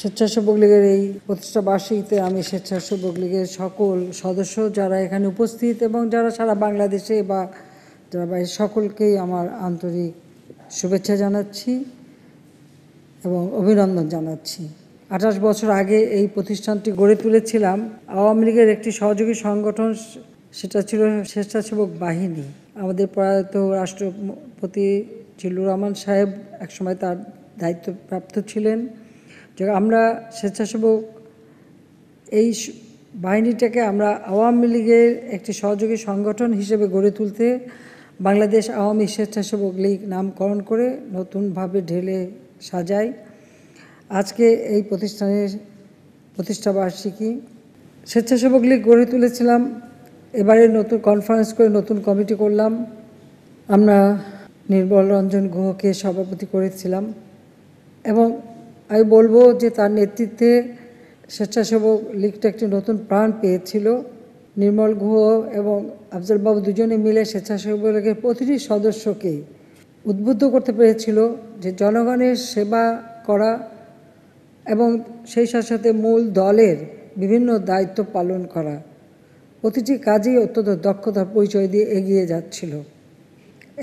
স্বেচ্ছাসেবক লীগের এই প্রতিষ্ঠা বার্ষিকীতে আমি স্বেচ্ছাসেবক লীগের সকল সদস্য যারা এখানে উপস্থিত এবং যারা সারা বাংলাদেশে বা যারা বাইরে সকলকেই আমার আন্তরিক শুভেচ্ছা জানাচ্ছি এবং অভিনন্দন জানাচ্ছি আঠাশ বছর আগে এই প্রতিষ্ঠানটি গড়ে তুলেছিলাম আওয়ামী লীগের একটি সহযোগী সংগঠন সেটা ছিল স্বেচ্ছাসেবক বাহিনী আমাদের প্রয়াত রাষ্ট্রপতি জিল্লুর রহমান সাহেব একসময় তার দায়িত্বপ্রাপ্ত ছিলেন যে আমরা স্বেচ্ছাসেবক এই বাহিনীটাকে আমরা আওয়ামী লীগের একটি সহযোগী সংগঠন হিসেবে গড়ে তুলতে বাংলাদেশ আওয়ামী স্বেচ্ছাসেবক লীগ নামকরণ করে নতুনভাবে ঢেলে সাজাই আজকে এই প্রতিষ্ঠানের প্রতিষ্ঠাবার্ষিকী স্বেচ্ছাসেবক লীগ গড়ে তুলেছিলাম এবারে নতুন কনফারেন্স করে নতুন কমিটি করলাম আমরা নির্মল রঞ্জন গুহকে সভাপতি করেছিলাম এবং আমি বলবো যে তার নেতৃত্বে স্বেচ্ছাসেবক লীগটা একটি নতুন প্রাণ পেয়েছিল নির্মল গুহ এবং আফজলবাবু দুজনে মিলে স্বেচ্ছাসেবক লীগের প্রতিটি সদস্যকেই উদ্বুদ্ধ করতে পেরেছিল যে জনগণের সেবা করা এবং সেই সাথে সাথে মূল দলের বিভিন্ন দায়িত্ব পালন করা প্রতিটি কাজেই অত্যন্ত দক্ষতার পরিচয় দিয়ে এগিয়ে যাচ্ছিল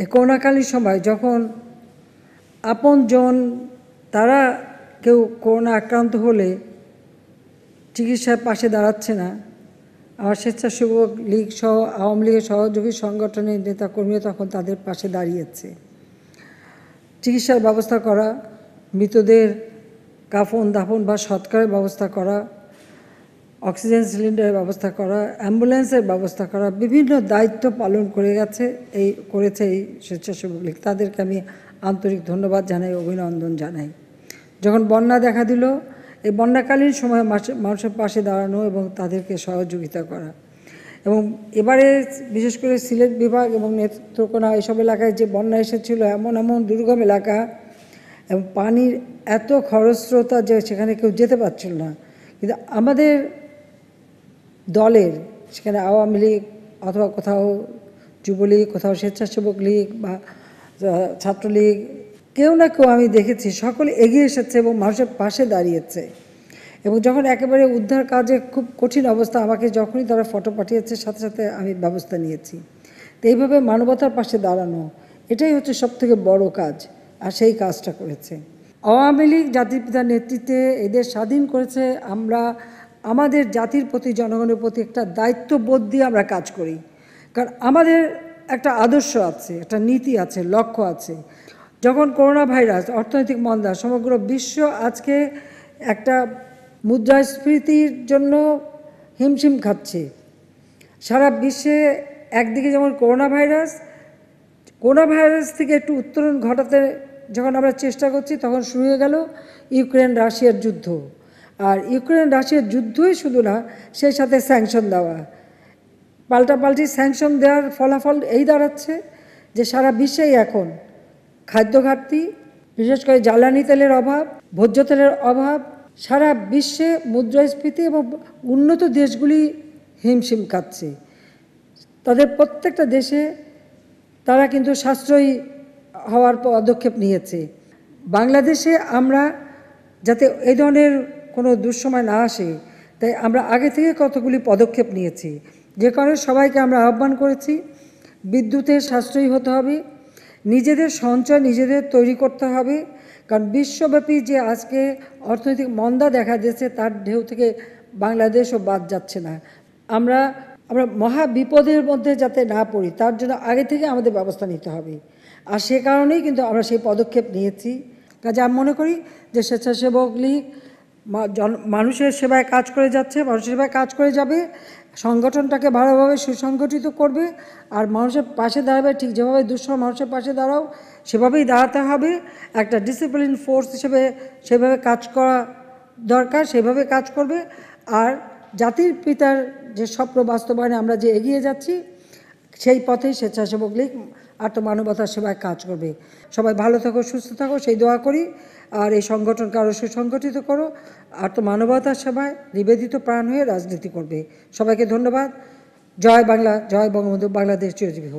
এ করোনাকালীন সময় যখন আপনজন তারা কেউ করোনা আক্রান্ত হলে চিকিৎসার পাশে দাঁড়াচ্ছে না আর স্বেচ্ছাসেবক লীগ সহ আওয়ামী লীগের সহযোগী সংগঠনের কর্মীরা তখন তাদের পাশে দাঁড়িয়েছে চিকিৎসার ব্যবস্থা করা মৃতদের কাফন দাফন বা সৎকারের ব্যবস্থা করা অক্সিজেন সিলিন্ডারের ব্যবস্থা করা অ্যাম্বুলেন্সের ব্যবস্থা করা বিভিন্ন দায়িত্ব পালন করে গেছে এই করেছে এই স্বেচ্ছাসেবক লীগ তাদেরকে আমি আন্তরিক ধন্যবাদ জানাই অভিনন্দন জানাই যখন বন্যা দেখা দিল এই বন্যাকালীন সময় মানুষের পাশে দাঁড়ানো এবং তাদেরকে সহযোগিতা করা এবং এবারে বিশেষ করে সিলেট বিভাগ এবং নেত্রকোনা এসব এলাকায় যে বন্যা এসেছিল এমন এমন দুর্গম এলাকা এবং পানির এত খরস্রোতা যে সেখানে কেউ যেতে পারছিল না কিন্তু আমাদের দলের সেখানে আওয়ামী লীগ অথবা কোথাও যুবলীগ কোথাও স্বেচ্ছাসেবক লীগ বা ছাত্রলীগ কেউ না কেউ আমি দেখেছি সকলে এগিয়ে এসেছে এবং মানুষের পাশে দাঁড়িয়েছে এবং যখন একেবারে উদ্ধার কাজে খুব কঠিন অবস্থা আমাকে যখনই তারা ফটো পাঠিয়েছে সাথে সাথে আমি ব্যবস্থা নিয়েছি তো এইভাবে মানবতার পাশে দাঁড়ানো এটাই হচ্ছে সব থেকে বড় কাজ আর সেই কাজটা করেছে আওয়ামী লীগ জাতির পিতার নেতৃত্বে এদের স্বাধীন করেছে আমরা আমাদের জাতির প্রতি জনগণের প্রতি একটা দায়িত্ববোধ দিয়ে আমরা কাজ করি কারণ আমাদের একটা আদর্শ আছে একটা নীতি আছে লক্ষ্য আছে যখন করোনা ভাইরাস অর্থনৈতিক মন্দা সমগ্র বিশ্ব আজকে একটা মুদ্রাস্ফীতির জন্য হিমশিম খাচ্ছে সারা বিশ্বে একদিকে যেমন করোনা ভাইরাস করোনা ভাইরাস থেকে একটু উত্তরণ ঘটাতে যখন আমরা চেষ্টা করছি তখন শুরু হয়ে গেল ইউক্রেন রাশিয়ার যুদ্ধ আর ইউক্রেন রাশিয়ার যুদ্ধই শুধু না সেই সাথে স্যাংশন দেওয়া পাল্টাপাল্টি স্যাংশন দেওয়ার ফলাফল এই দাঁড়াচ্ছে যে সারা বিশ্বেই এখন খাদ্য ঘাটতি বিশেষ করে জ্বালানি তেলের অভাব ভোজ্য তেলের অভাব সারা বিশ্বে মুদ্রাস্ফীতি এবং উন্নত দেশগুলি হিমশিম খাচ্ছে তাদের প্রত্যেকটা দেশে তারা কিন্তু সাশ্রয়ী হওয়ার পদক্ষেপ নিয়েছে বাংলাদেশে আমরা যাতে এই ধরনের কোনো দুঃসময় না আসে তাই আমরা আগে থেকে কতগুলি পদক্ষেপ নিয়েছি যে কারণে সবাইকে আমরা আহ্বান করেছি বিদ্যুতের সাশ্রয়ী হতে হবে নিজেদের সঞ্চয় নিজেদের তৈরি করতে হবে কারণ বিশ্বব্যাপী যে আজকে অর্থনৈতিক মন্দা দেখা দিয়েছে তার ঢেউ থেকে বাংলাদেশও বাদ যাচ্ছে না আমরা আমরা মহা বিপদের মধ্যে যাতে না পড়ি তার জন্য আগে থেকে আমাদের ব্যবস্থা নিতে হবে আর সে কারণেই কিন্তু আমরা সেই পদক্ষেপ নিয়েছি কাজে আমি মনে করি যে স্বেচ্ছাসেবক লীগ মানুষের সেবায় কাজ করে যাচ্ছে মানুষের সেবায় কাজ করে যাবে সংগঠনটাকে ভালোভাবে সুসংগঠিত করবে আর মানুষের পাশে দাঁড়াবে ঠিক যেভাবে দুঃসহ মানুষের পাশে দাঁড়াও সেভাবেই দাঁড়াতে হবে একটা ডিসিপ্লিন ফোর্স হিসেবে সেভাবে কাজ করা দরকার সেভাবে কাজ করবে আর জাতির পিতার যে স্বপ্ন বাস্তবায়নে আমরা যে এগিয়ে যাচ্ছি সেই পথেই স্বেচ্ছাসেবক লীগ আর তো মানবতার সেবায় কাজ করবে সবাই ভালো থাকো সুস্থ থাকো সেই দোয়া করি আর এই সংগঠনকে আরও সুসংগঠিত করো আর তো মানবতার সেবায় নিবেদিত প্রাণ হয়ে রাজনীতি করবে সবাইকে ধন্যবাদ জয় বাংলা জয় বঙ্গবন্ধু বাংলাদেশ চিরজীবী